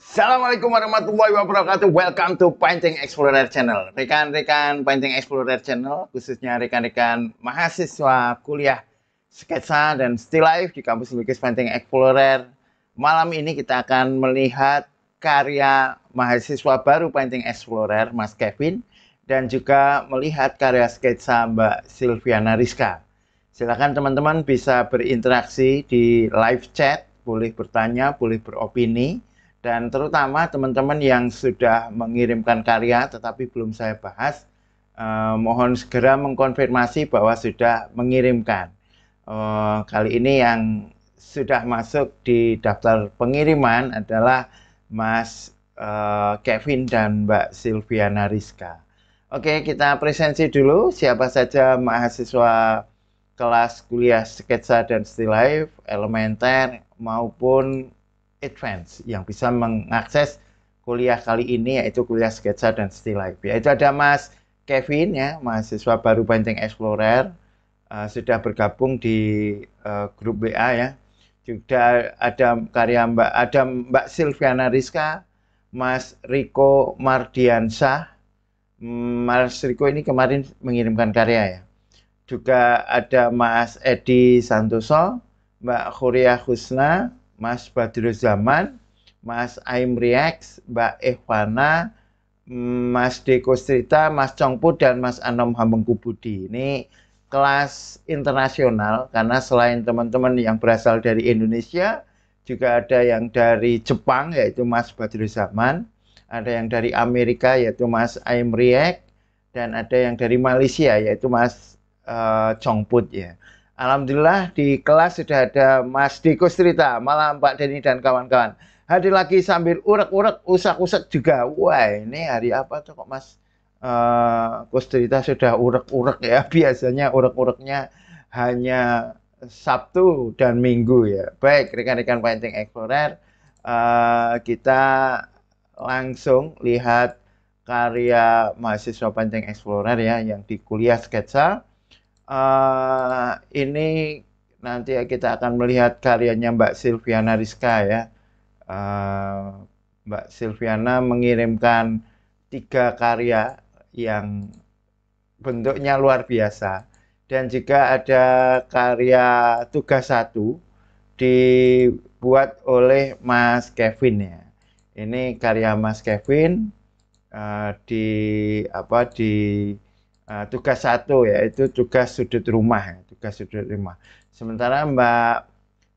Assalamualaikum warahmatullahi wabarakatuh. Welcome to Painting Explorer Channel. Rekan-rekan Painting Explorer Channel, khususnya rekan-rekan mahasiswa kuliah sketsa dan still life di kampus lukis Painting Explorer. Malam ini kita akan melihat karya mahasiswa baru Painting Explorer, Mas Kevin, dan juga melihat karya sketsa Mbak Silviana Rizka. Silakan teman-teman bisa berinteraksi di live chat, boleh bertanya, boleh beropini dan terutama teman-teman yang sudah mengirimkan karya tetapi belum saya bahas, eh, mohon segera mengkonfirmasi bahwa sudah mengirimkan. Eh, kali ini yang sudah masuk di daftar pengiriman adalah Mas eh, Kevin dan Mbak Silviana Rizka. Oke, kita presensi dulu siapa saja mahasiswa kelas kuliah sketsa dan still life, elementer maupun advance yang bisa mengakses kuliah kali ini yaitu kuliah sketsa dan still life. Yaitu ada Mas Kevin ya, mahasiswa baru Banting Explorer uh, sudah bergabung di uh, grup WA ya. Juga ada karya Mbak ada Mbak Silviana Rizka, Mas Riko Mardiansyah. Mm, Mas Riko ini kemarin mengirimkan karya ya. Juga ada Mas Edi Santoso, Mbak Korea Husna, Mas Badru Zaman, Mas Aim Riax, Mbak Ehwana, Mas Deko Strita, Mas Congpu, dan Mas Anom Hamengkubudi. Ini kelas internasional karena selain teman-teman yang berasal dari Indonesia, juga ada yang dari Jepang yaitu Mas Badru Zaman, ada yang dari Amerika yaitu Mas Aim Riax dan ada yang dari Malaysia yaitu Mas uh, ya. Alhamdulillah di kelas sudah ada Mas Diko Cerita, malam Pak Denny dan kawan-kawan. Hadir lagi sambil urek-urek, usak-usak juga. Wah ini hari apa tuh kok Mas uh, eh, Kostrita sudah urek-urek ya. Biasanya urek-ureknya hanya Sabtu dan Minggu ya. Baik rekan-rekan Painting Explorer, uh, kita langsung lihat karya mahasiswa Painting Explorer ya yang di kuliah sketsa uh, ini nanti kita akan melihat karyanya Mbak Silviana Rizka ya. Uh, Mbak Silviana mengirimkan tiga karya yang bentuknya luar biasa dan juga ada karya tugas satu dibuat oleh Mas Kevin ya. Ini karya Mas Kevin uh, di apa di Eh, tugas satu yaitu tugas sudut rumah, ya, tugas sudut rumah. Sementara Mbak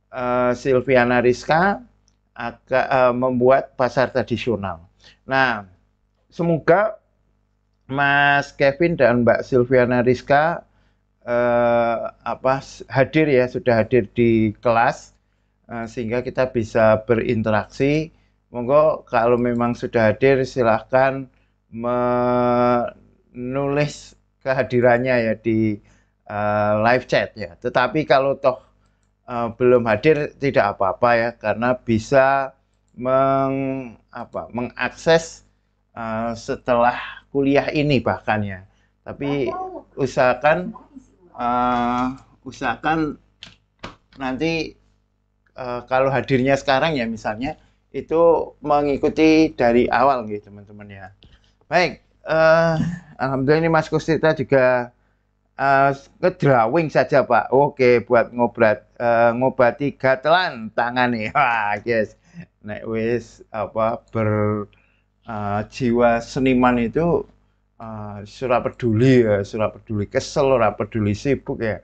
uh, Silviana Rizka akan uh, eh, membuat pasar tradisional. Nah, semoga Mas Kevin dan Mbak Silviana Rizka uh, apa hadir ya sudah hadir di kelas uh, sehingga kita bisa berinteraksi. Monggo kalau memang sudah hadir silahkan menulis kehadirannya ya di uh, live chat ya. Tetapi kalau toh uh, belum hadir tidak apa-apa ya karena bisa meng apa mengakses uh, setelah kuliah ini bahkan ya. Tapi usahakan uh, usahakan nanti uh, kalau hadirnya sekarang ya misalnya itu mengikuti dari awal gitu teman-teman ya. Baik, uh, alhamdulillah ini Mas Kustita juga uh, eh, ke drawing saja Pak. Oke, buat ngobrat uh, eh, ngobati gatelan tangan nih. Wah, yes. naik wis apa ber uh, jiwa seniman itu uh, surat peduli ya, surat peduli kesel, surat peduli sibuk ya.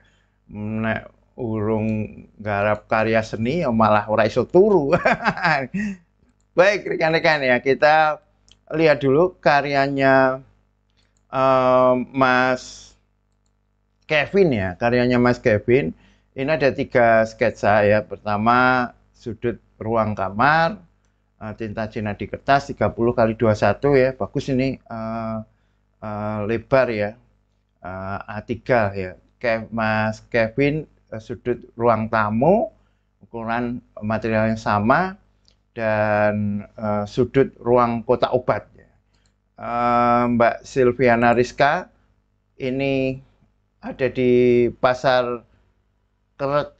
Nek urung garap karya seni ya malah ora iso turu. Baik rekan-rekan ya, kita lihat dulu karyanya uh, Mas Kevin ya, karyanya Mas Kevin. Ini ada tiga sketsa ya. Pertama sudut ruang kamar, uh, tinta Cina di kertas 30 kali 21 ya. Bagus ini uh, uh, lebar ya. Uh, A3 ya. Kev, Mas Kevin uh, sudut ruang tamu ukuran materialnya sama dan uh, sudut ruang kotak obat. Uh, Mbak Silviana Rizka ini ada di pasar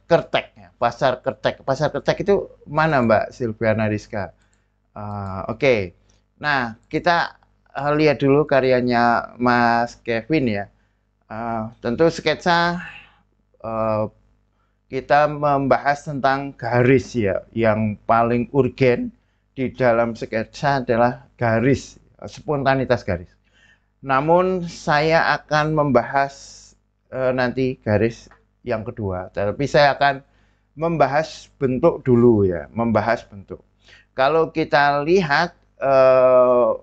Kertek, ya, pasar Kertek, pasar Kertek itu mana Mbak Silviana Rizka? Uh, Oke, okay. nah kita lihat dulu karyanya Mas Kevin ya. Uh, tentu sketsa uh, kita membahas tentang garis ya yang paling urgen di dalam sketsa adalah garis spontanitas garis. Namun saya akan membahas e, nanti garis yang kedua, tapi saya akan membahas bentuk dulu ya, membahas bentuk. Kalau kita lihat e,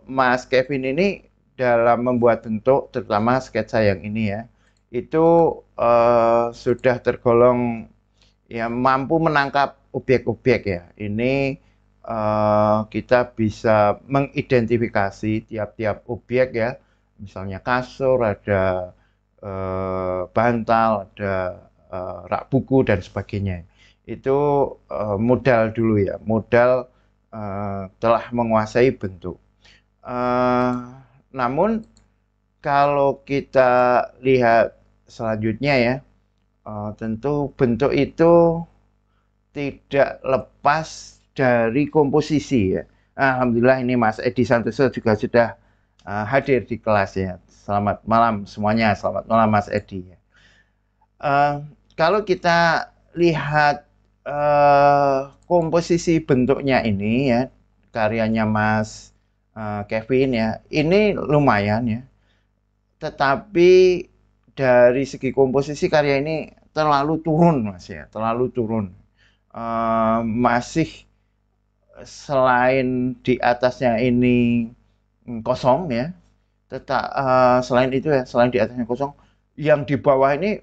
Mas Kevin ini dalam membuat bentuk, terutama sketsa yang ini ya, itu e, sudah tergolong ya mampu menangkap objek-objek ya. Ini uh, kita bisa mengidentifikasi tiap-tiap objek ya. Misalnya kasur, ada uh, bantal, ada uh, rak buku dan sebagainya. Itu uh, modal dulu ya, modal uh, telah menguasai bentuk. Uh, namun kalau kita lihat selanjutnya ya, uh, tentu bentuk itu tidak lepas dari komposisi ya. Alhamdulillah ini Mas Edi Santoso juga sudah uh, hadir di kelas ya. Selamat malam semuanya, selamat malam Mas Edi. Uh, kalau kita lihat uh, komposisi bentuknya ini ya karyanya Mas uh, Kevin ya, ini lumayan ya. Tetapi dari segi komposisi karya ini terlalu turun mas ya terlalu turun uh, masih selain di atasnya ini kosong ya tetap uh, selain itu ya selain di atasnya kosong yang di bawah ini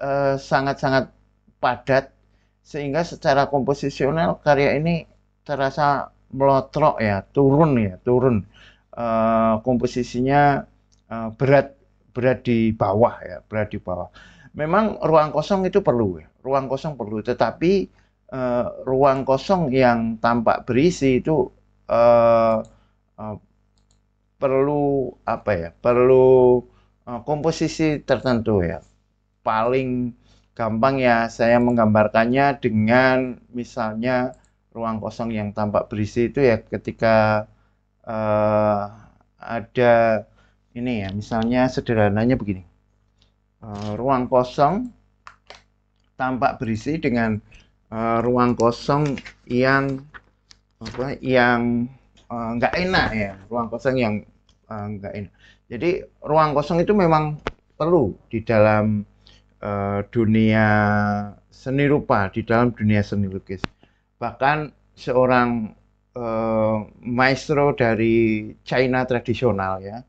eh, sangat-sangat uh, padat sehingga secara komposisional karya ini terasa melotrok ya turun ya turun uh, komposisinya uh, berat berada di bawah ya, berada di bawah. Memang ruang kosong itu perlu ya, ruang kosong perlu. Tetapi uh, ruang kosong yang tampak berisi itu uh, uh, perlu apa ya? Perlu uh, komposisi tertentu ya. Paling gampang ya saya menggambarkannya dengan misalnya ruang kosong yang tampak berisi itu ya ketika uh, ada ini ya misalnya sederhananya begini uh, ruang kosong tampak berisi dengan uh, ruang kosong yang apa yang eh, nggak uh, enak ya ruang kosong yang nggak uh, enak jadi ruang kosong itu memang perlu di dalam uh, dunia seni rupa di dalam dunia seni lukis bahkan seorang uh, maestro dari China tradisional ya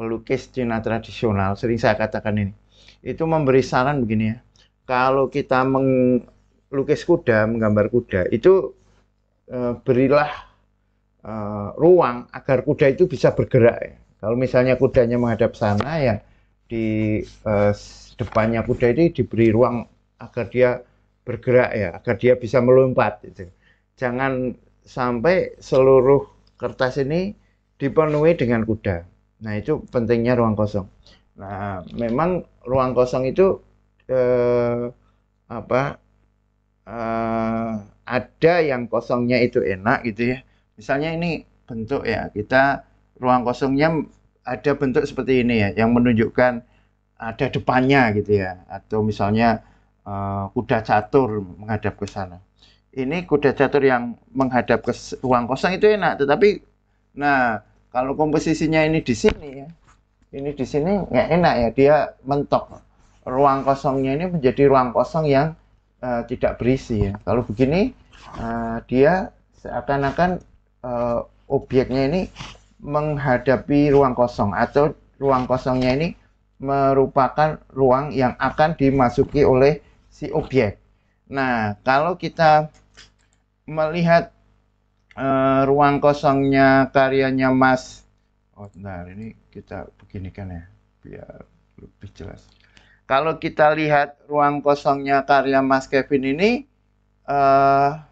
pelukis Cina tradisional, sering saya katakan ini, itu memberi saran begini ya, kalau kita melukis kuda, menggambar kuda, itu eh, berilah eh, ruang agar kuda itu bisa bergerak. Ya. Kalau misalnya kudanya menghadap sana ya di eh, depannya kuda ini diberi ruang agar dia bergerak ya, agar dia bisa melompat. Gitu. Jangan sampai seluruh kertas ini dipenuhi dengan kuda. Nah, itu pentingnya ruang kosong. Nah, memang ruang kosong itu eh, apa eh, ada yang kosongnya itu enak gitu ya. Misalnya ini bentuk ya, kita ruang kosongnya ada bentuk seperti ini ya, yang menunjukkan ada depannya gitu ya, atau misalnya eh, kuda catur menghadap ke sana. Ini kuda catur yang menghadap ke ruang kosong itu enak, tetapi nah kalau komposisinya ini di sini ya, ini di sini nggak enak ya, dia mentok. Ruang kosongnya ini menjadi ruang kosong yang uh, tidak berisi ya. Kalau begini uh, dia seakan-akan uh, objeknya ini menghadapi ruang kosong atau ruang kosongnya ini merupakan ruang yang akan dimasuki oleh si objek. Nah, kalau kita melihat Eh, ruang kosongnya karyanya Mas Oh, nah ini kita beginikan ya biar lebih jelas. Kalau kita lihat ruang kosongnya karya Mas Kevin ini uh,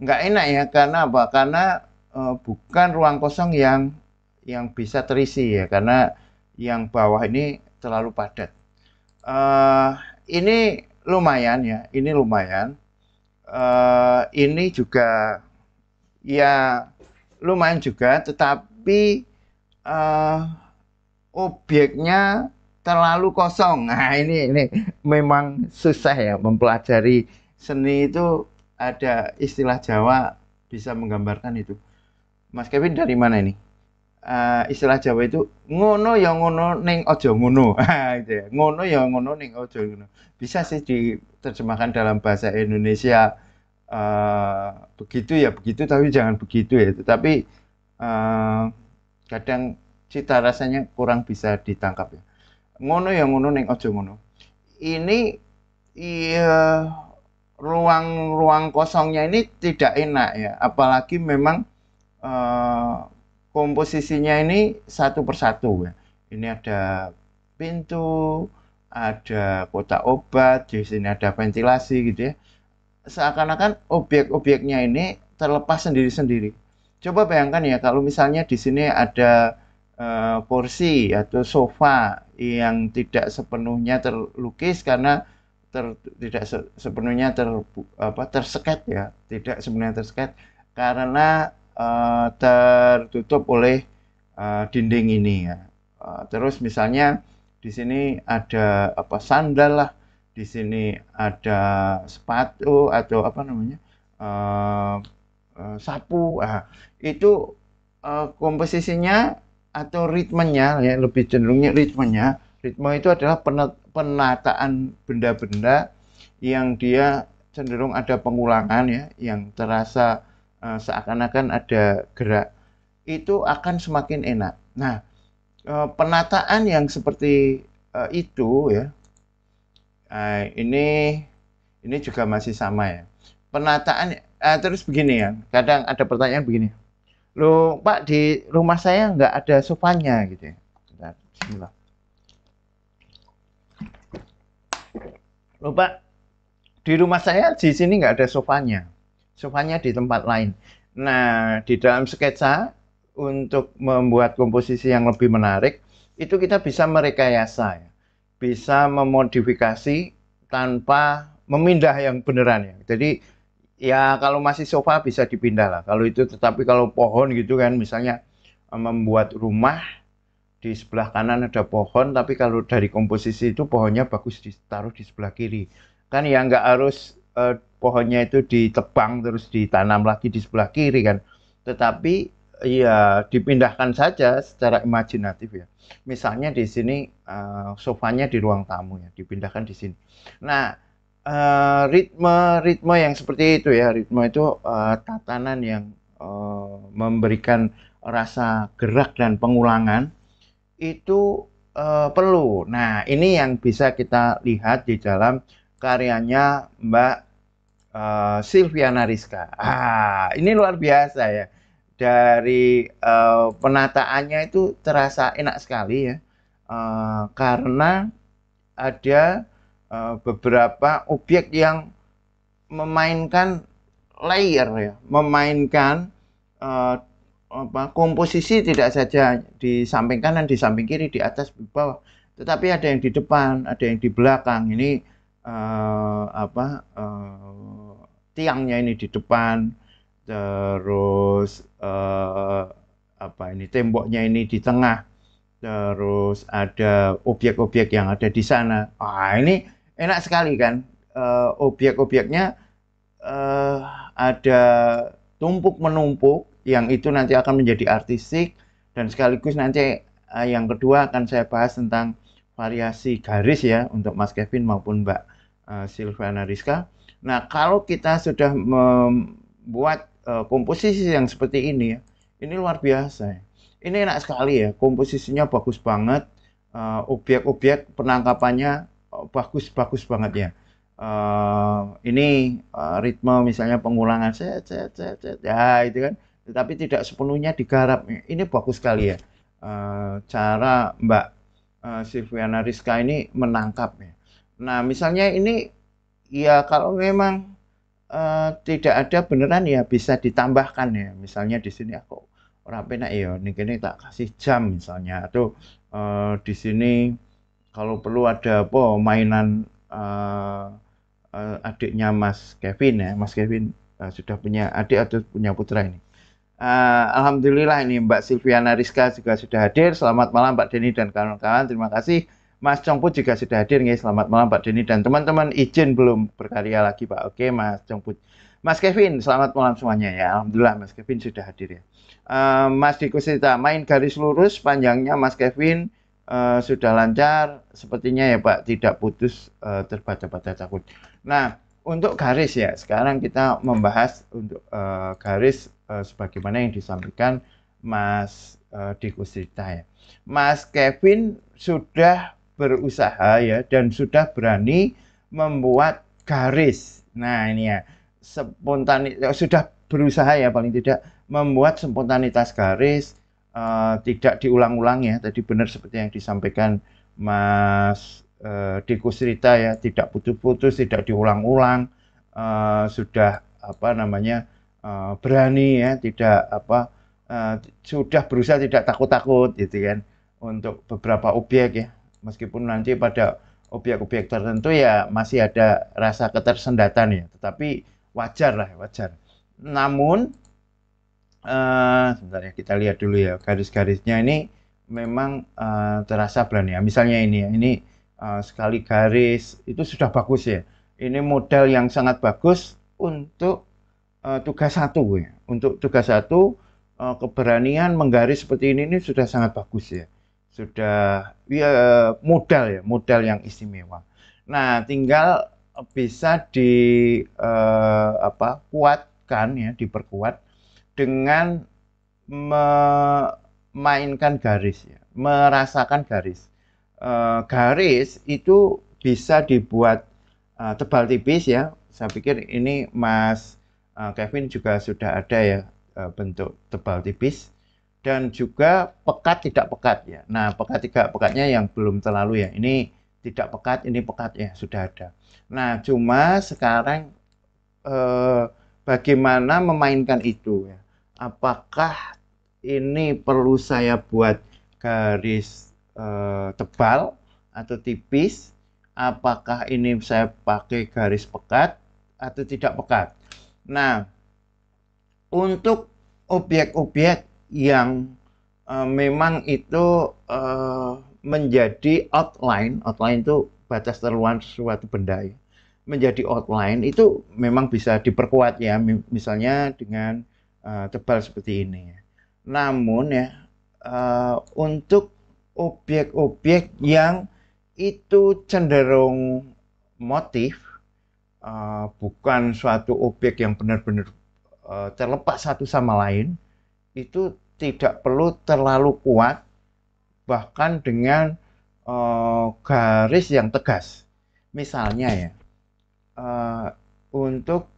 nggak enak ya karena apa? Karena uh, bukan ruang kosong yang yang bisa terisi ya karena yang bawah ini terlalu padat. Uh, ini lumayan ya, ini lumayan. Uh, ini juga ya lumayan juga tetapi uh, objeknya terlalu kosong nah ini ini memang susah ya mempelajari seni itu ada istilah Jawa bisa menggambarkan itu Mas Kevin dari mana ini uh, istilah Jawa itu ngono ya ngono ning ojo ngono nah, gitu ya. ngono ya ngono ning ojo ngono bisa sih diterjemahkan dalam bahasa Indonesia uh, begitu ya begitu tapi jangan begitu ya tetapi uh, kadang cita rasanya kurang bisa ditangkap ya ngono yang ngono neng ojo ngono ini iya ruang-ruang kosongnya ini tidak enak ya apalagi memang uh, komposisinya ini satu persatu ya ini ada pintu ada kotak obat di sini ada ventilasi gitu ya seakan-akan objek-objeknya ini terlepas sendiri-sendiri. Coba bayangkan ya kalau misalnya di sini ada uh, porsi atau sofa yang tidak sepenuhnya terlukis karena ter, tidak se, sepenuhnya ter, apa, terseket ya, tidak sepenuhnya tersekat karena uh, tertutup oleh uh, dinding ini ya. Uh, terus misalnya di sini ada apa sandal lah di sini ada sepatu atau apa namanya uh, uh, sapu uh, itu uh, komposisinya atau ritmenya ya lebih cenderungnya ritmenya ritme itu adalah penataan benda-benda yang dia cenderung ada pengulangan ya yang terasa uh, seakan-akan ada gerak itu akan semakin enak nah uh, penataan yang seperti uh, itu ya Ah, ini ini juga masih sama ya. Penataan eh, terus begini ya. Kadang ada pertanyaan begini. Lu Pak, di rumah saya nggak ada sofanya gitu ya. Bentar, bismillah. Lu Pak, di rumah saya di sini nggak ada sofanya. Sofanya di tempat lain. Nah, di dalam sketsa untuk membuat komposisi yang lebih menarik, itu kita bisa merekayasa ya bisa memodifikasi tanpa memindah yang beneran ya. Jadi ya kalau masih sofa bisa dipindah lah. Kalau itu tetapi kalau pohon gitu kan misalnya eh, membuat rumah di sebelah kanan ada pohon tapi kalau dari komposisi itu pohonnya bagus ditaruh di sebelah kiri. Kan ya nggak harus eh, pohonnya itu ditebang terus ditanam lagi di sebelah kiri kan. Tetapi Iya, dipindahkan saja secara imajinatif ya. Misalnya di sini uh, sofanya di ruang tamu ya, dipindahkan di sini. Nah, ritme eh, ritme ritme yang seperti itu ya, ritme itu uh, tatanan yang uh, memberikan rasa gerak dan pengulangan itu uh, perlu. Nah, ini yang bisa kita lihat di dalam karyanya Mbak uh, Silviana Rizka. Ah, ini luar biasa ya dari uh, penataannya itu terasa enak sekali ya uh, karena ada uh, beberapa objek yang memainkan layer ya memainkan uh, apa, komposisi tidak saja di samping kanan di samping kiri di atas di bawah tetapi ada yang di depan ada yang di belakang ini uh, apa uh, tiangnya ini di depan terus uh, apa ini temboknya ini di tengah, terus ada obyek-obyek yang ada di sana. Ah ini enak sekali kan, uh, eh, objek-objeknya uh, eh, ada tumpuk menumpuk yang itu nanti akan menjadi artistik dan sekaligus nanti uh, yang kedua akan saya bahas tentang variasi garis ya untuk Mas Kevin maupun Mbak uh, Silvana Rizka. Nah, kalau kita sudah membuat Eh, komposisi yang seperti ini ya. Ini luar biasa. Ya. Ini enak sekali ya, komposisinya bagus banget, obyek eh, objek-objek penangkapannya bagus-bagus eh, banget ya. Uh, ini uh, ritme misalnya pengulangan set set set set ya itu kan tetapi tidak sepenuhnya digarap ya. ini bagus sekali ya uh, cara Mbak uh, Silviana Rizka ini menangkapnya nah misalnya ini ya kalau memang Eh, tidak ada beneran ya bisa ditambahkan ya misalnya di sini aku orang penak ya ini tak kasih jam misalnya atau uh, di sini kalau perlu ada apa mainan uh, uh, adiknya Mas Kevin ya Mas Kevin uh, sudah punya adik atau punya putra ini Uh, Alhamdulillah ini Mbak Silviana Rizka juga sudah hadir. Selamat malam Mbak Deni dan kawan-kawan. Terima kasih. Mas Congpu juga sudah hadir nih. Selamat malam Pak Denny dan teman-teman izin belum berkarya lagi Pak. Oke Mas Congpu. Mas Kevin, selamat malam semuanya ya. Alhamdulillah Mas Kevin sudah hadir ya. Uh, Mas Diko Sita, main garis lurus panjangnya Mas Kevin uh, sudah lancar. Sepertinya ya Pak tidak putus uh, eh, terbaca-baca takut. Nah untuk garis ya sekarang kita membahas untuk uh, garis uh, sebagaimana yang disampaikan Mas uh, Diko ya. Mas Kevin sudah berusaha ya dan sudah berani membuat garis. Nah, ini ya spontan ya, sudah berusaha ya paling tidak membuat spontanitas garis uh, tidak diulang-ulang ya. Tadi benar seperti yang disampaikan Mas uh, eh, Diko Srita ya, tidak putus-putus, tidak diulang-ulang. Uh, sudah apa namanya? Uh, berani ya, tidak apa uh, sudah berusaha tidak takut-takut gitu kan untuk beberapa objek ya meskipun nanti pada obyek-obyek tertentu ya masih ada rasa ketersendatan ya, tetapi wajar lah, wajar. Namun, uh, sebentar ya kita lihat dulu ya garis-garisnya ini memang uh, terasa belan ya. Misalnya ini ya, ini uh, sekali garis itu sudah bagus ya. Ini model yang sangat bagus untuk uh, tugas satu ya. Untuk tugas satu uh, keberanian menggaris seperti ini ini sudah sangat bagus ya sudah ya, modal ya modal yang istimewa. Nah tinggal bisa di eh, apa kuatkan ya diperkuat dengan memainkan garis ya merasakan garis eh, garis itu bisa dibuat eh, tebal tipis ya saya pikir ini Mas eh, Kevin juga sudah ada ya eh, bentuk tebal tipis dan juga pekat tidak pekat ya. Nah, pekat tidak pekatnya yang belum terlalu ya. Ini tidak pekat, ini pekat ya, sudah ada. Nah, cuma sekarang eh, bagaimana memainkan itu ya. Apakah ini perlu saya buat garis eh, tebal atau tipis? Apakah ini saya pakai garis pekat atau tidak pekat? Nah, untuk objek-objek yang uh, memang itu uh, menjadi outline, outline itu batas terluar suatu benda ya. Menjadi outline itu memang bisa diperkuat ya, misalnya dengan uh, tebal seperti ini. Ya. Namun ya uh, untuk objek-objek yang itu cenderung motif uh, bukan suatu objek yang benar-benar uh, terlepas satu sama lain itu tidak perlu terlalu kuat bahkan dengan uh, garis yang tegas misalnya ya uh, untuk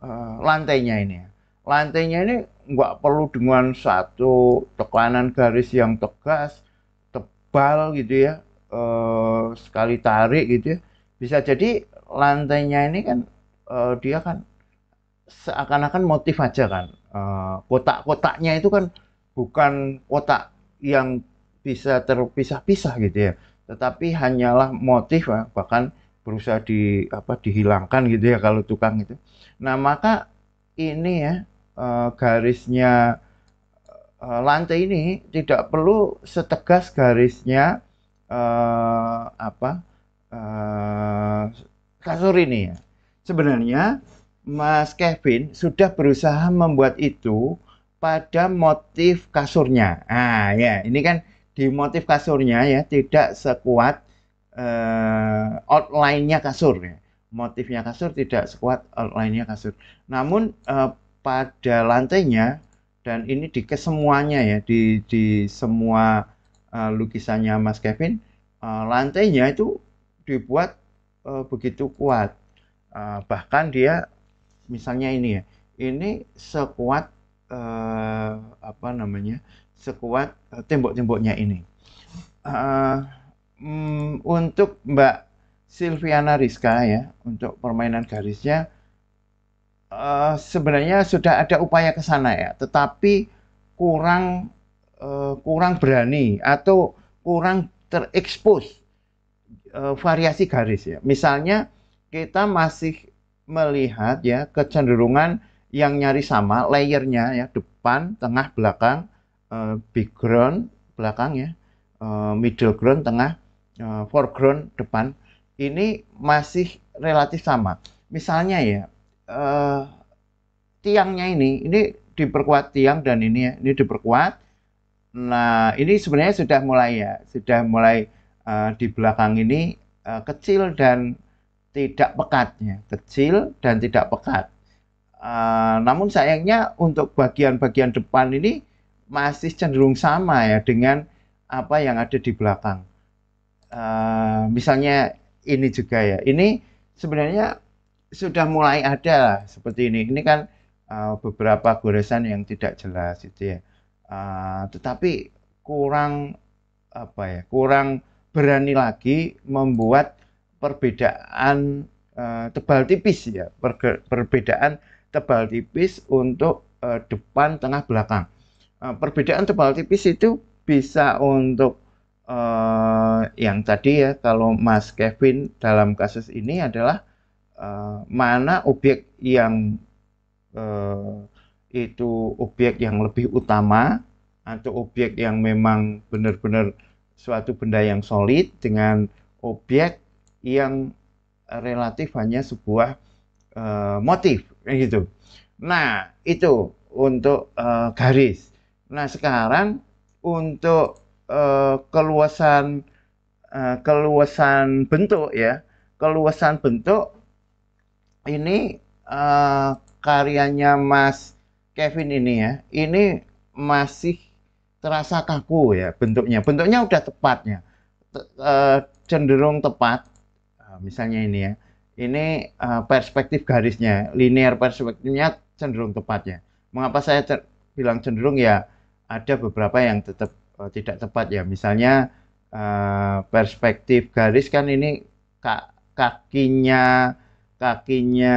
uh, lantainya ini ya. lantainya ini nggak perlu dengan satu tekanan garis yang tegas tebal gitu ya uh, sekali tarik gitu ya. bisa jadi lantainya ini kan uh, dia kan seakan-akan motif aja kan kotak-kotaknya itu kan bukan otak yang bisa terpisah-pisah gitu ya tetapi hanyalah motif ah, bahkan berusaha di apa dihilangkan gitu ya kalau tukang itu nah maka ini ya eh, garisnya eh, lantai ini tidak perlu setegas garisnya eh, apa kasur ini ya sebenarnya Mas Kevin sudah berusaha membuat itu pada motif kasurnya. Ah ya, ini kan di motif kasurnya ya tidak sekuat uh, outline-nya kasur ya. Motifnya kasur tidak sekuat outline-nya kasur. Namun uh, pada lantainya dan ini di kesemuanya ya di di semua uh, lukisannya Mas Kevin uh, lantainya itu dibuat uh, begitu kuat. Uh, bahkan dia misalnya ini ya. Ini sekuat uh, apa namanya sekuat uh, tembok-temboknya ini. Uh, um, untuk Mbak Silviana Rizka ya untuk permainan garisnya uh, sebenarnya sudah ada upaya ke sana ya, tetapi kurang uh, kurang berani atau kurang terekspos uh, variasi garis ya. Misalnya kita masih melihat ya kecenderungan yang nyari sama layernya ya depan, tengah, belakang, uh, background, belakang ya, uh, middle ground, tengah, uh, foreground, depan. Ini masih relatif sama. Misalnya ya uh, tiangnya ini, ini diperkuat tiang dan ini ya, ini diperkuat. Nah ini sebenarnya sudah mulai ya, sudah mulai uh, di belakang ini uh, kecil dan tidak pekatnya, kecil dan tidak pekat Ah, namun sayangnya untuk bagian-bagian depan ini masih cenderung sama ya dengan apa yang ada di belakang. Uh, misalnya ini juga ya, ini sebenarnya sudah mulai ada lah seperti ini. Ini kan uh, beberapa goresan yang tidak jelas itu ya. Uh, tetapi kurang apa ya, kurang berani lagi membuat perbedaan uh, tebal tipis ya, perbedaan tebal tipis untuk uh, depan, tengah, belakang. Uh, perbedaan tebal tipis itu bisa untuk uh, yang tadi ya, kalau Mas Kevin dalam kasus ini adalah uh, mana objek yang uh, itu objek yang lebih utama atau objek yang memang benar-benar suatu benda yang solid dengan objek yang relatif hanya sebuah uh, motif gitu. Nah, itu untuk uh, garis. Nah, sekarang untuk uh, keluasan uh, keluasan bentuk ya. Keluasan bentuk ini uh, karyanya Mas Kevin ini ya. Ini masih terasa kaku ya bentuknya. Bentuknya udah tepatnya. T uh, cenderung tepat. Uh, misalnya ini ya ini uh, perspektif garisnya, linear perspektifnya cenderung tepatnya. Mengapa saya cer bilang cenderung ya ada beberapa yang tetap uh, eh, tidak tepat ya. Misalnya uh, perspektif garis kan ini ka kakinya kakinya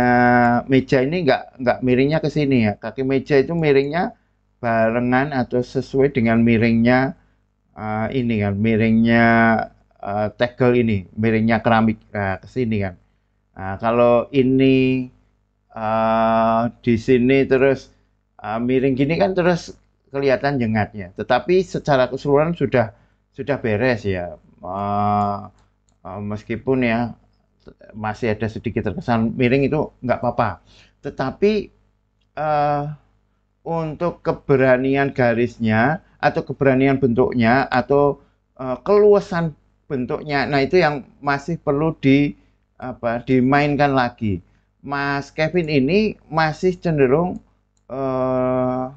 meja ini nggak nggak miringnya ke sini ya. Kaki meja itu miringnya barengan atau sesuai dengan miringnya uh, ini kan, miringnya uh, tegel ini, miringnya keramik uh, ke sini kan Nah, kalau ini uh, di sini terus uh, miring gini kan terus kelihatan jengatnya. Tetapi secara keseluruhan sudah sudah beres ya. Uh, uh, meskipun ya masih ada sedikit terkesan miring itu nggak apa-apa. Tetapi uh, untuk keberanian garisnya atau keberanian bentuknya atau uh, keluasan bentuknya, nah itu yang masih perlu di apa dimainkan lagi. Mas Kevin ini masih cenderung uh,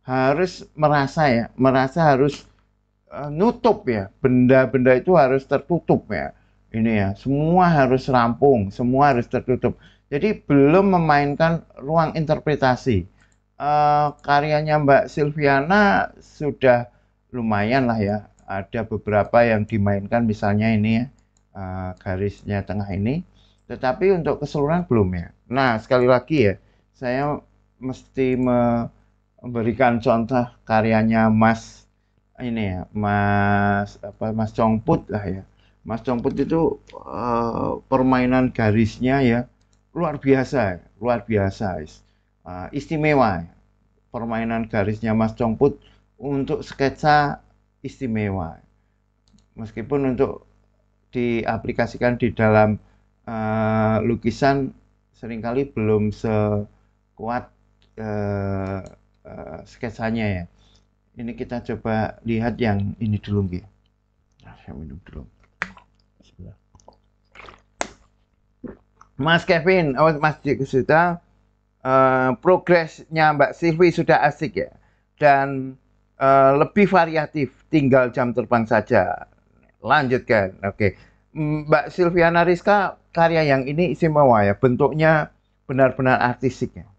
harus merasa ya, merasa harus uh, nutup ya, benda-benda itu harus tertutup ya. Ini ya, semua harus rampung, semua harus tertutup. Jadi belum memainkan ruang interpretasi. Uh, karyanya Mbak Silviana sudah lumayan lah ya, ada beberapa yang dimainkan misalnya ini ya Eh, garisnya tengah ini tetapi untuk keseluruhan belum ya nah sekali lagi ya saya mesti memberikan contoh karyanya Mas ini ya Mas apa Mas Congput lah ya Mas Congput itu uh, permainan garisnya ya luar biasa ya, luar biasa uh, istimewa ya. permainan garisnya Mas Congput untuk sketsa istimewa meskipun untuk diaplikasikan di dalam uh, lukisan seringkali belum sekuat uh, uh, sketsanya ya. Ini kita coba lihat yang ini dulu ya. Nah, saya minum dulu. Mas Kevin, oh Mas Jikusuta, uh, progresnya Mbak Silvi sudah asik ya, dan uh, lebih variatif, tinggal jam terbang saja lanjutkan oke Mbak Silviana Rizka karya yang ini istimewa ya bentuknya benar-benar artistiknya, ya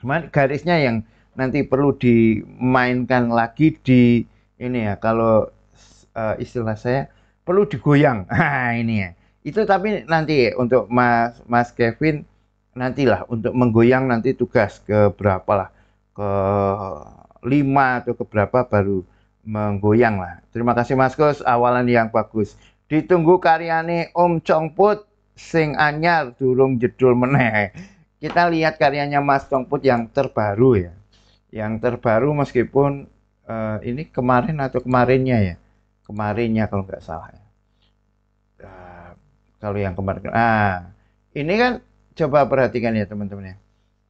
cuman garisnya yang nanti perlu dimainkan lagi di ini ya kalau uh, istilah saya perlu digoyang nah, ini ya itu tapi nanti untuk Mas Mas Kevin nantilah untuk menggoyang nanti tugas ke berapa lah ke lima atau ke berapa baru menggoyang lah. Terima kasih Mas Gus, awalan yang bagus. Ditunggu karyane Om Congput sing anyar durung jedul meneh. Kita lihat karyanya Mas Congput yang terbaru ya. Yang terbaru meskipun uh, ini kemarin atau kemarinnya ya. Kemarinnya kalau nggak salah ya. Uh, kalau yang kemarin. Kan, ah, ini kan coba perhatikan ya teman-teman ya.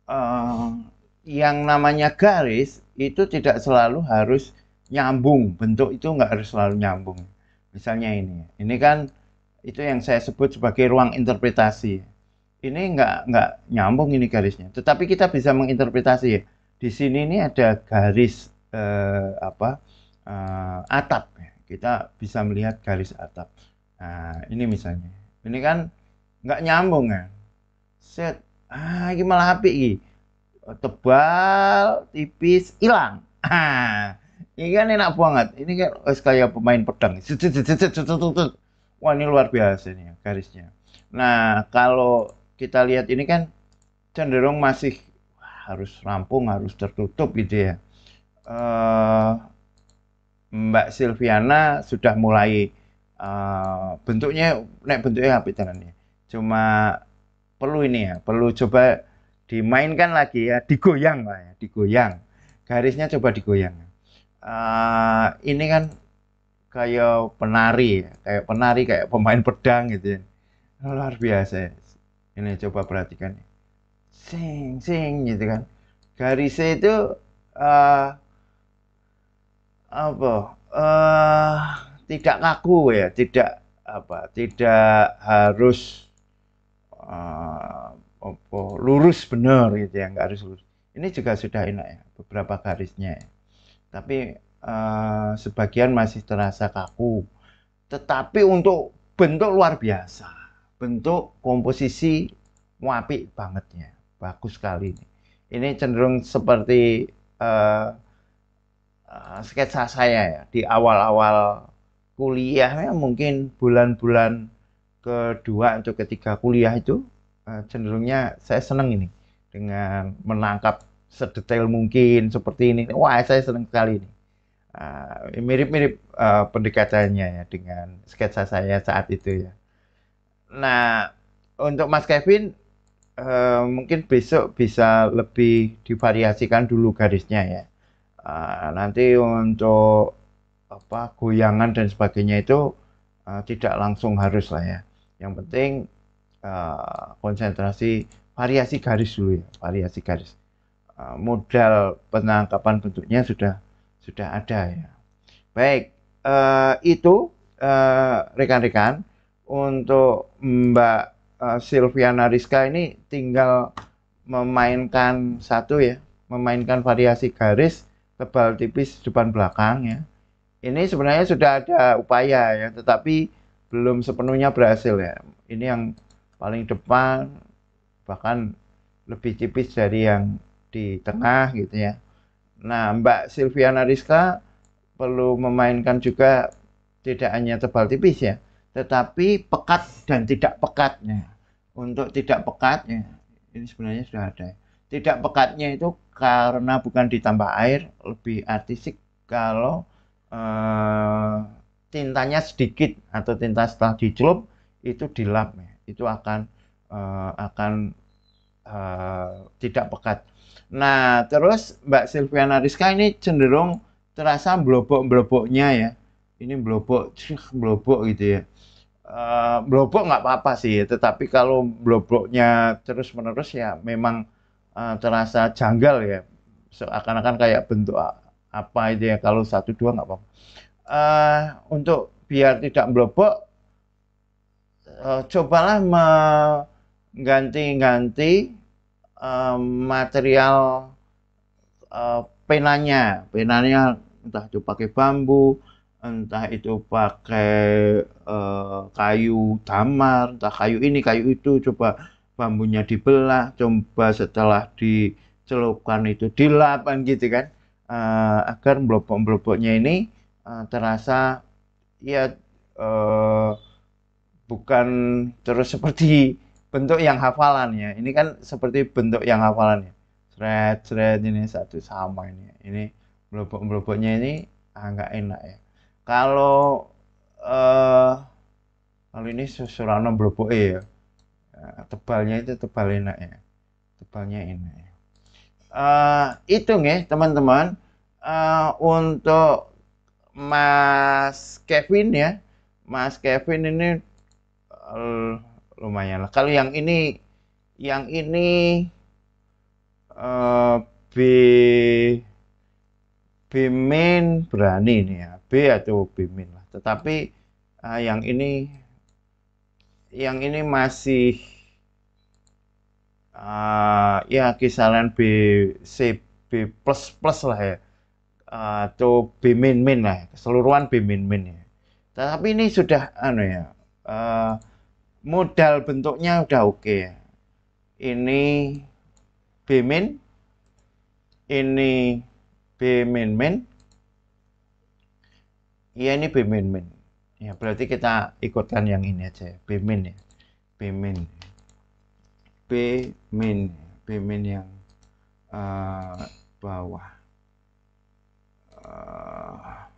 Uh, yang namanya garis itu tidak selalu harus nyambung bentuk itu nggak harus selalu nyambung misalnya ini ini kan itu yang saya sebut sebagai ruang interpretasi ini nggak nggak nyambung ini garisnya tetapi kita bisa menginterpretasi di sini ini ada garis eh, apa eh, atap kita bisa melihat garis atap nah ini misalnya ini kan nggak nyambung ya set ah ini malah api ini tebal tipis hilang ah ini kan enak banget. Ini kan kayak pemain pedang. Wah ini luar biasa nih garisnya. Nah kalau kita lihat ini kan cenderung masih wah, harus rampung, harus tertutup gitu ya. Uh, Mbak Silviana sudah mulai uh, bentuknya, naik bentuknya apa tenannya. Cuma perlu ini ya, perlu coba dimainkan lagi ya, digoyang lah ya, digoyang. Garisnya coba digoyang. Eh, ini kan kayak penari kayak penari kayak pemain pedang gitu ya luar biasa ini coba perhatikan sing sing gitu kan garisnya itu uh, apa uh, tidak ngaku ya tidak apa tidak harus uh, apa, lurus benar gitu ya nggak harus lurus ini juga sudah enak ya beberapa garisnya ya tapi uh, sebagian masih terasa kaku. Tetapi untuk bentuk luar biasa, bentuk komposisi muapi bangetnya, bagus sekali ini. Ini cenderung seperti uh, uh, sketsa saya ya di awal-awal kuliahnya mungkin bulan-bulan kedua atau ketiga kuliah itu uh, cenderungnya saya seneng ini dengan menangkap sedetail mungkin seperti ini. Wah, saya senang sekali ini. Ah, mirip-mirip uh, uh, pendekatannya ya dengan sketsa saya saat itu ya. Nah, untuk Mas Kevin uh, mungkin besok bisa lebih divariasikan dulu garisnya ya. Uh, nanti untuk apa goyangan dan sebagainya itu uh, tidak langsung harus lah ya. Yang penting uh, konsentrasi variasi garis dulu ya, variasi garis. Eh, modal penangkapan bentuknya sudah sudah ada ya. Baik, uh, itu eh, rekan-rekan uh, untuk Mbak uh, Silviana Rizka ini tinggal memainkan satu ya, memainkan variasi garis tebal tipis depan belakang ya. Ini sebenarnya sudah ada upaya ya, tetapi belum sepenuhnya berhasil ya. Ini yang paling depan bahkan lebih tipis dari yang di tengah gitu ya. Nah, Mbak Silviana Rizka perlu memainkan juga tidak hanya tebal tipis ya, tetapi pekat dan tidak pekatnya. Untuk tidak pekatnya, ini sebenarnya sudah ada. Tidak pekatnya itu karena bukan ditambah air, lebih artistik kalau eh, tintanya sedikit atau tinta setelah dicelup itu dilap, ya. itu akan eh, akan uh, tidak pekat. Nah, terus Mbak Silviana Rizka ini cenderung terasa blobok-bloboknya ya. Ini blobok, blobok gitu ya. Uh, eh, blobok nggak apa-apa sih, tetapi kalau bloboknya terus-menerus ya memang uh, terasa janggal ya. Seakan-akan kayak bentuk apa itu ya, kalau satu dua nggak apa-apa. Uh, untuk biar tidak blobok, uh, cobalah me ganti-ganti uh, material uh, penanya penanya entah itu pakai bambu entah itu pakai uh, kayu tamar entah kayu ini kayu itu coba bambunya dibelah coba setelah dicelupkan itu dilapan gitu kan uh, agar blobok-bloboknya ini uh, terasa ya uh, bukan terus seperti bentuk yang hafalan ya. Ini kan seperti bentuk yang hafalan ya. Seret, seret ini satu sama ini. Ini blobok-bloboknya ini agak ah, enak ya. Kalau eh kalau ini susurana blobok ya. Tebalnya itu tebal enak ya. Tebalnya enak ya. Uh, eh, itu nih ya, teman-teman uh, untuk Mas Kevin ya Mas Kevin ini uh, lumayan lah. Kalau yang ini yang ini uh, B B min berani nih ya. B atau B min lah. Tetapi uh, yang ini yang ini masih uh, ya kisaran B C B plus plus lah ya atau B min min lah ya. keseluruhan B min min ya. Tetapi ini sudah anu ya uh, modal bentuknya udah oke okay ya. Ini B min, ini B min min, ya ini B min min. Ya berarti kita ikutkan yang ini aja ya, B min ya, B min, B min, B min yang uh, bawah. Uh,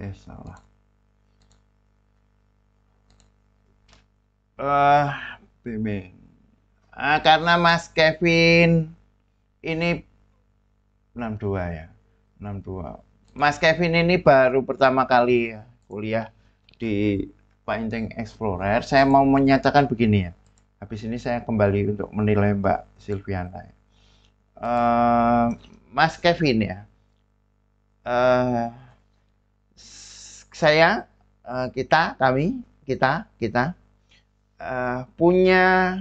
eh salah. uh, eh, bimbing. Uh, ah, karena Mas Kevin ini 62 ya. 62. Mas Kevin ini baru pertama kali kuliah di Pak Inteng Explorer. Saya mau menyatakan begini ya. Habis ini saya kembali untuk menilai Mbak Silviana. Uh, Mas Kevin ya. Uh, saya, uh, kita, kami, kita, kita uh, punya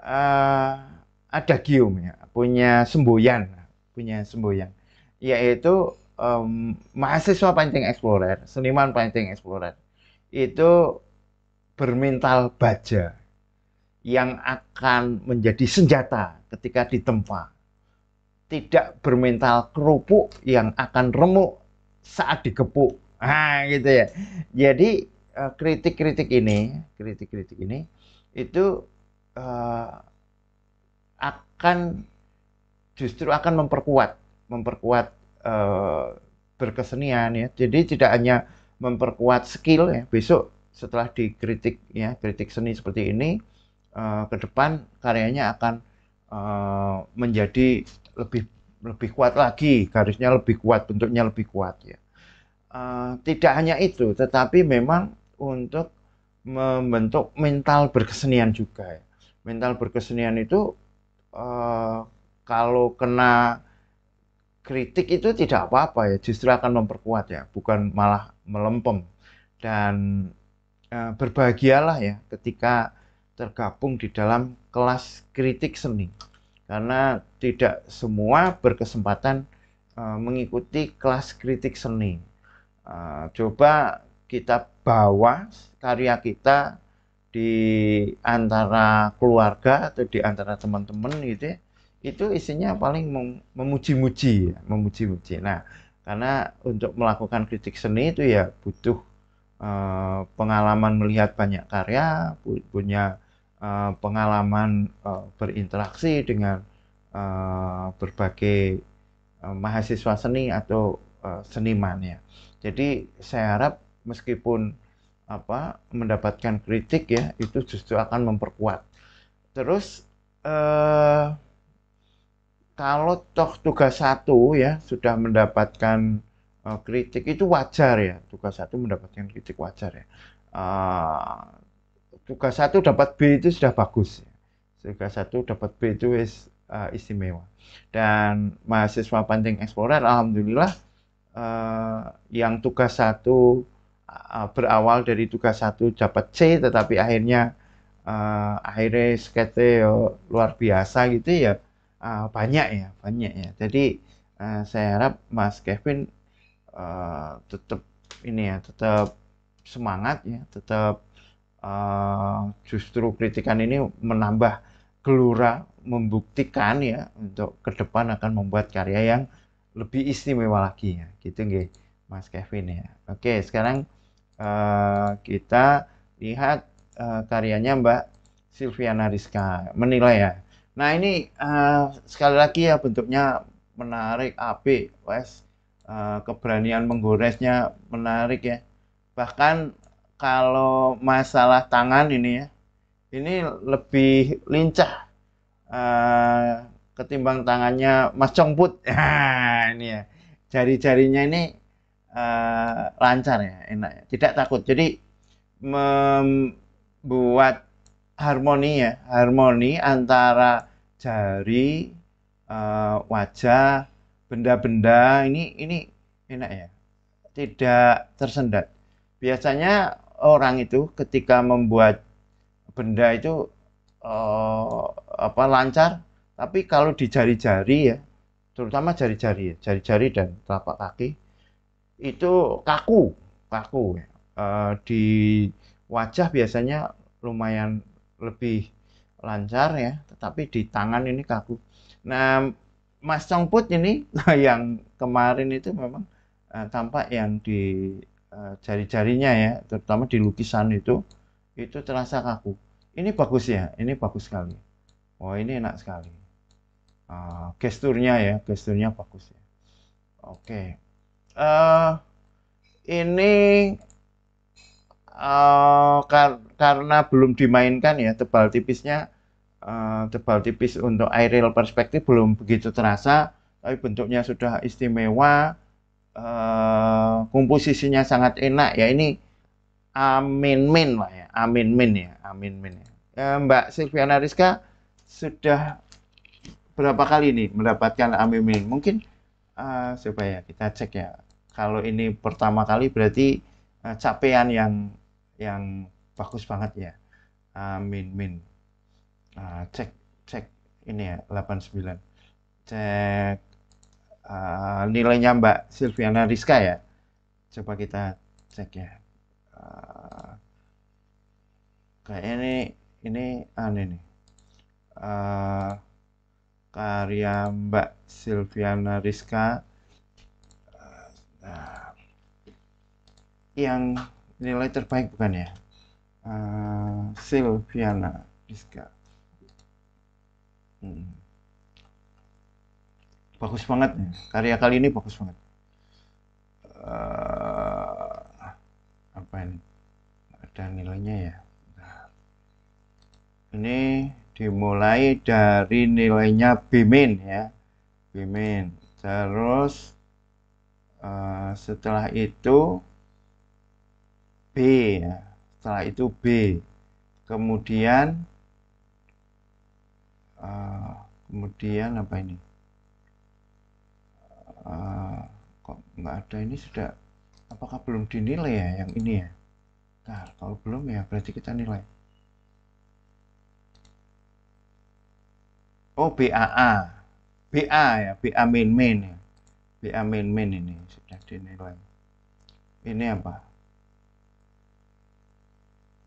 uh, gium ya, punya semboyan, punya semboyan, yaitu um, mahasiswa pancing explorer, seniman pancing explorer itu bermental baja yang akan menjadi senjata ketika ditempa tidak bermental kerupuk yang akan remuk saat digepuk. Nah, gitu ya. Jadi Eh, kritik-kritik ini, kritik-kritik ini itu uh, akan justru akan memperkuat, memperkuat uh, berkesenian ya. Jadi tidak hanya memperkuat skill ya. Besok setelah dikritik ya, kritik seni seperti ini uh, ke depan karyanya akan uh, menjadi lebih lebih kuat lagi, garisnya lebih kuat, bentuknya lebih kuat ya. Uh, tidak hanya itu, tetapi memang untuk membentuk mental berkesenian juga. Ya. Mental berkesenian itu uh, kalau kena kritik itu tidak apa-apa ya, justru akan memperkuat ya, bukan malah melempem. Dan uh, berbahagialah ya ketika tergabung di dalam kelas kritik seni. Karena tidak semua berkesempatan uh, mengikuti kelas kritik seni. Uh, coba kita bahwa karya kita di antara keluarga atau di antara teman-teman gitu ya, itu isinya paling memuji-muji ya, memuji-muji. Nah, karena untuk melakukan kritik seni itu ya butuh uh, pengalaman melihat banyak karya, punya uh, pengalaman uh, berinteraksi dengan uh, berbagai mahasiswa seni atau uh, seniman ya. Jadi saya harap meskipun apa mendapatkan kritik ya itu justru akan memperkuat terus eh, kalau toh tugas satu ya sudah mendapatkan eh, kritik itu wajar ya tugas satu mendapatkan kritik wajar ya eh, tugas satu dapat B itu sudah bagus ya. tugas satu dapat B itu is, uh, eh, istimewa dan mahasiswa Panting eksplorer alhamdulillah eh, yang tugas satu berawal dari tugas satu dapat C tetapi akhirnya uh, akhirnya skete luar biasa gitu ya uh, banyak ya banyak ya jadi uh, saya harap Mas Kevin uh, tetap ini ya tetap semangat ya tetap uh, justru kritikan ini menambah gelora membuktikan ya untuk ke depan akan membuat karya yang lebih istimewa lagi ya gitu nggih Mas Kevin ya oke sekarang uh, kita lihat uh, karyanya Mbak Silviana Rizka menilai ya. Nah ini uh, sekali lagi ya bentuknya menarik api wes uh, keberanian menggoresnya menarik ya. Bahkan kalau masalah tangan ini ya ini lebih lincah uh, ketimbang tangannya Mas Congput. Nah, ini ya. Jari-jarinya ini Eh, lancar ya, enak ya, tidak takut. Jadi membuat harmoni ya, harmoni antara jari, uh, wajah, benda-benda ini ini enak ya, tidak tersendat. Biasanya orang itu ketika membuat benda itu uh, apa lancar, tapi kalau di jari-jari ya, terutama jari-jari ya, jari-jari dan telapak kaki itu kaku, kaku. E, di wajah biasanya lumayan lebih lancar ya, tetapi di tangan ini kaku. Nah, Mas Congput ini nah, yang kemarin itu memang e, tampak yang di e, jari-jarinya ya, terutama di lukisan itu itu terasa kaku. Ini bagus ya, ini bagus sekali. Wah, oh, ini enak sekali. Uh, gesturnya ya, gesturnya bagus ya. Oke. Okay uh, ini uh, kar karena belum dimainkan ya tebal tipisnya uh, tebal tipis untuk aerial perspektif belum begitu terasa tapi bentuknya sudah istimewa uh, komposisinya sangat enak ya ini amin min lah ya amin min ya amin min ya. Uh, Mbak Silviana Rizka sudah berapa kali ini mendapatkan amin min mungkin uh, supaya kita cek ya kalau ini pertama kali berarti uh, capaian yang yang bagus banget ya amin min uh, cek cek ini ya 89 cek uh, nilainya Mbak Silviana Rizka ya coba kita cek ya uh, kayaknya ini ini aneh nih uh, karya Mbak Silviana Rizka uh, yang nilai terbaik bukan ya? Uh, Silviana Priska. Hmm. Bagus banget ya. Karya kali ini bagus banget. Uh, apa ini? Ada nilainya ya. Nah. Ini dimulai dari nilainya Bimin ya. Bimin. Terus Eh, setelah itu B ya. setelah itu B kemudian uh, kemudian apa ini uh, kok nggak ada ini sudah apakah belum dinilai ya yang ini ya nah kalau belum ya berarti kita nilai oh BAA BA ya BA main main ya BA main-main ini sudah dinilai ini apa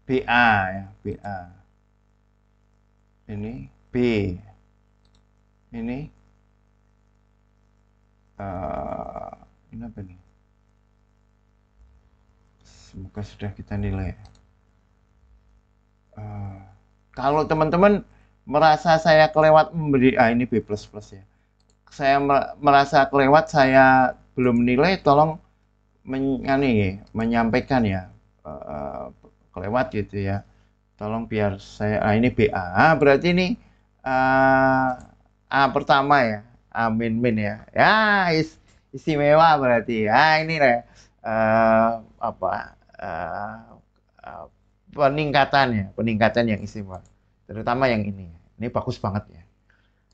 BA ya BA ini B ini uh, ini apa nih semoga sudah kita nilai uh, kalau teman-teman merasa saya kelewat memberi ah ini B plus plus ya saya merasa kelewat saya belum nilai tolong men, anu ya, menyampaikan ya eh, kelewat gitu ya tolong biar saya ah ini BA berarti ini uh, A pertama ya Amin min ya ya istimewa berarti ya ini uh, apa uh, peningkatan ya peningkatan yang istimewa terutama yang ini ini bagus banget ya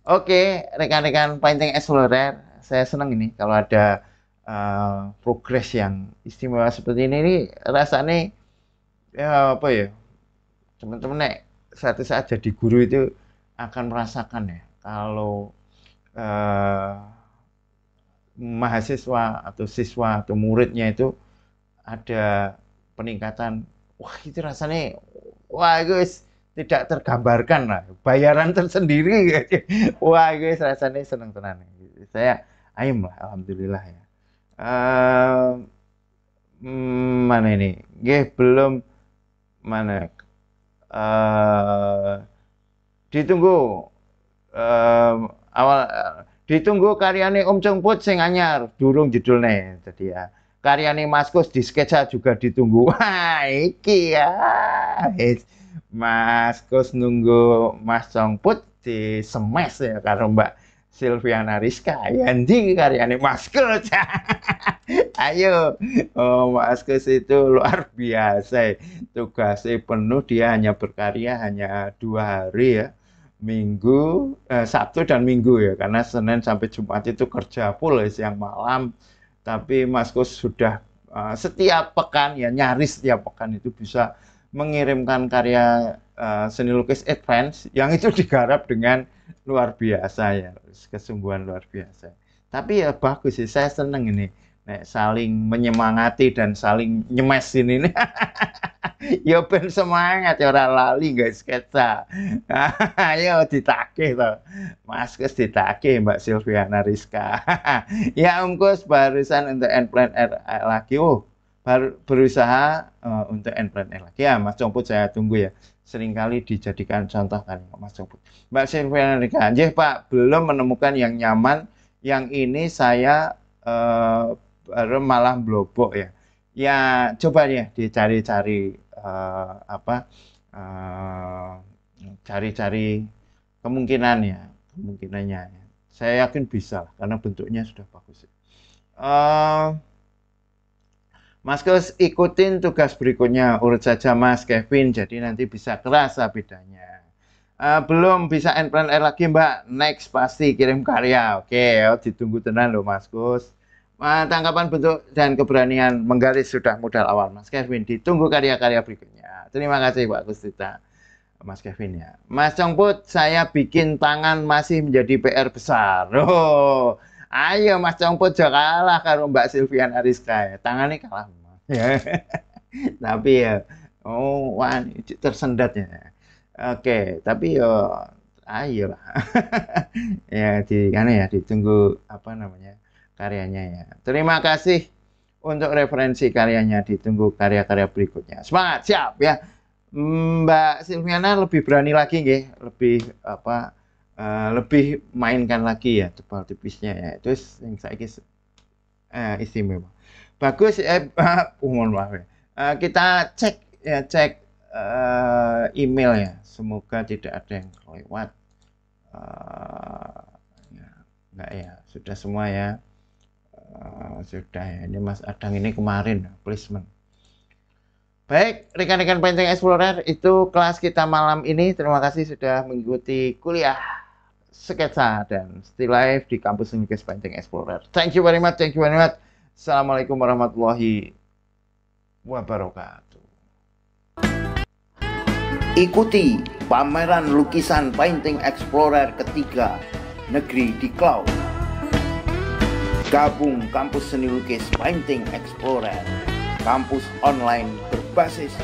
Oke, rekan-rekan Painting Explorer, saya senang ini kalau ada uh, progres yang istimewa seperti ini. Ini rasanya ya apa ya, teman-teman nek satu saat jadi guru itu akan merasakan ya kalau uh, mahasiswa atau siswa atau muridnya itu ada peningkatan. Wah itu rasanya, wah guys tidak tergambarkan lah bayaran tersendiri wah guys rasanya seneng tenan saya ayam lah alhamdulillah ya uh, mana ini Gih, belum mana uh, ditunggu uh, awal ditunggu karyani Om Chung Put sing anyar durung judulnya jadi ya karyani maskus di sketsa juga ditunggu wah iki ya Mas Kus nunggu Mas Jongput di semes ya karo Mbak Silviana Rizka Yanji karyane Mas Kus ayo oh, Mas Kus itu luar biasa tugasnya penuh dia hanya berkarya hanya dua hari ya Minggu eh, Sabtu dan Minggu ya karena Senin sampai Jumat itu kerja full ya, siang malam tapi Mas Kus sudah uh, setiap pekan ya nyaris setiap pekan itu bisa mengirimkan karya uh, seni lukis advance yang itu digarap dengan luar biasa ya kesembuhan luar biasa tapi ya bagus sih saya seneng ini nek saling menyemangati dan saling nyemesin ini ya ben semangat ya orang lali guys sketsa ayo ya ditake to. Mas Kes ditagih Mbak Silviana Rizka ya Om Kus barusan untuk end plan R lagi oh ber, berusaha uh, untuk entrepreneur lagi. Ya, Mas Comput saya tunggu ya. Seringkali dijadikan contoh kan Mas Comput. Mbak Silvia Rika, Pak, belum menemukan yang nyaman. Yang ini saya uh, baru malah blobok ya. Ya, coba ya dicari-cari uh, apa cari-cari uh, kemungkinan ya, kemungkinannya. Ya. Saya yakin bisa karena bentuknya sudah bagus. Uh, Mas Kus ikutin tugas berikutnya, urut saja Mas Kevin, jadi nanti bisa kerasa bedanya. Uh, belum bisa air lagi Mbak, next pasti kirim karya. Oke, okay, ditunggu tenang loh Mas Kus. Uh, eh, tangkapan bentuk dan keberanian menggaris sudah modal awal Mas Kevin. Ditunggu karya-karya berikutnya. Terima kasih Mbak Pak Kustita. Mas Kevin ya. Mas Congput, saya bikin tangan masih menjadi PR besar. Oh, Ayo Mas Comput jo kalah karo Mbak Silvian Ariska ya. Tangannya kalah. Ya. tapi ya oh wani tersendat ya. Oke, tapi yo ayo lah. ya di kan ya ditunggu apa namanya karyanya ya. Terima kasih untuk referensi karyanya ditunggu karya-karya berikutnya. Semangat, siap ya. Mbak Silviana lebih berani lagi nggih, lebih apa uh, lebih mainkan lagi ya tebal tipisnya ya itu yang saya kis uh, eh, istimewa bagus eh uh, lah ya uh, kita cek ya cek uh, email ya semoga tidak ada yang lewat uh, ya, enggak ya sudah semua ya uh, sudah ya ini Mas Adang ini kemarin placement Baik, rekan-rekan Painting Explorer, itu kelas kita malam ini. Terima kasih sudah mengikuti kuliah sketsa dan still life di kampus Inggris Painting Explorer. Thank you very much, thank you very much. Assalamualaikum warahmatullahi wabarakatuh. Ikuti pameran lukisan Painting Explorer ketiga Negeri di Cloud. Gabung kampus seni lukis Painting Explorer, kampus online berbasis